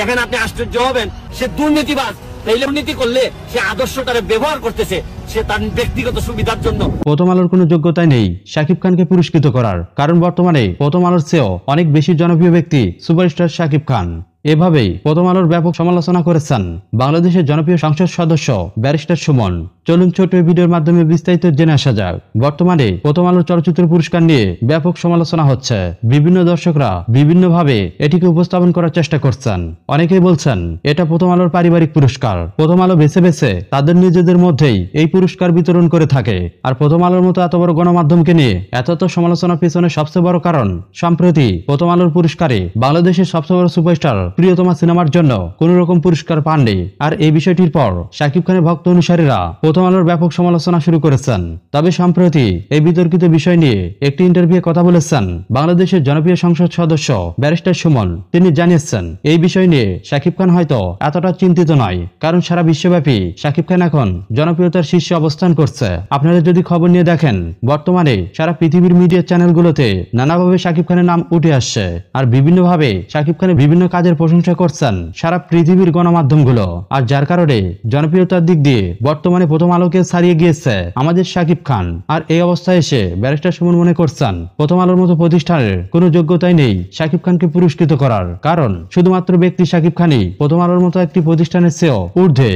দেখেন আপনি আশ্চর্য হবেন সে দুর্নীতিবাজ দুর্নীতি করলে সে আদর্শটারে ব্যবহার করতেছে সে তার ব্যক্তিগত সুবিধার জন্য প্রথম আলোর কোনো নেই খানকে করার কারণ বর্তমানে প্রথম অনেক বেশি জনপ্রিয় ব্যক্তি সুপারস্টার সাকিব খান এভাবেই প্রথম আলোর ব্যাপক সমালোচনা করেছেন বাংলাদেশের জনপ্রিয় সংসদ সদস্য ব্যারিস্টার সুমন চলুন ছোট ভিডিওর মাধ্যমে বিস্তারিত জেনে আসা যাক বর্তমানে প্রথম আলোর চলচ্চিত্র পুরস্কার নিয়ে ব্যাপক সমালোচনা হচ্ছে বিভিন্ন দর্শকরা বিভিন্নভাবে এটিকে উপস্থাপন করার চেষ্টা করছেন অনেকেই বলছেন এটা প্রথম আলোর পারিবারিক পুরস্কার প্রথম আলো বেছে বেছে তাদের নিজেদের মধ্যেই এই পুরস্কার বিতরণ করে থাকে আর প্রথম আলোর মতো এত বড় গণমাধ্যমকে নিয়ে এত তো সমালোচনা পিছনে সবচেয়ে বড় কারণ সম্প্রতি প্রথম আলোর পুরস্কারে বাংলাদেশের সবচেয়ে বড় সুপারস্টার প্রিয়তমা সিনেমার জন্য কোন রকম পুরস্কার পাননি আর এই বিষয়টির পর শাকিব খানের ভক্ত অনুসারীরা প্রথম আলোর ব্যাপক সমালোচনা শুরু করেছেন তবে সম্প্রতি এই বিতর্কিত বিষয় নিয়ে একটি ইন্টারভিউ কথা বলেছেন বাংলাদেশের জনপ্রিয় সংসদ সদস্য ব্যারিস্টার সুমন তিনি জানিয়েছেন এই বিষয় নিয়ে শাকিব খান হয়তো এতটা চিন্তিত নয় কারণ সারা বিশ্বব্যাপী শাকিব খান এখন জনপ্রিয়তার শীর্ষে অবস্থান করছে আপনারা যদি খবর নিয়ে দেখেন বর্তমানে সারা পৃথিবীর মিডিয়া চ্যানেলগুলোতে নানাভাবে শাকিব খানের নাম উঠে আসছে আর বিভিন্নভাবে শাকিব খানের বিভিন্ন কাজের প্রশংসা করছেন সারা পৃথিবীর গণমাধ্যমগুলো আর যার কারণে জনপ্রিয়তার দিক দিয়ে বর্তমানে প্রথম আলোকে ছাড়িয়ে গিয়েছে আমাদের সাকিব খান আর এই অবস্থায় এসে ব্যারিস্টার সুমন মনে করছেন প্রথম আলোর মতো প্রতিষ্ঠানের কোনো যোগ্যতাই নেই সাকিব খানকে পুরস্কৃত করার কারণ শুধুমাত্র ব্যক্তি সাকিব খানই প্রথম আলোর মতো একটি প্রতিষ্ঠানের চেয়েও ঊর্ধ্বে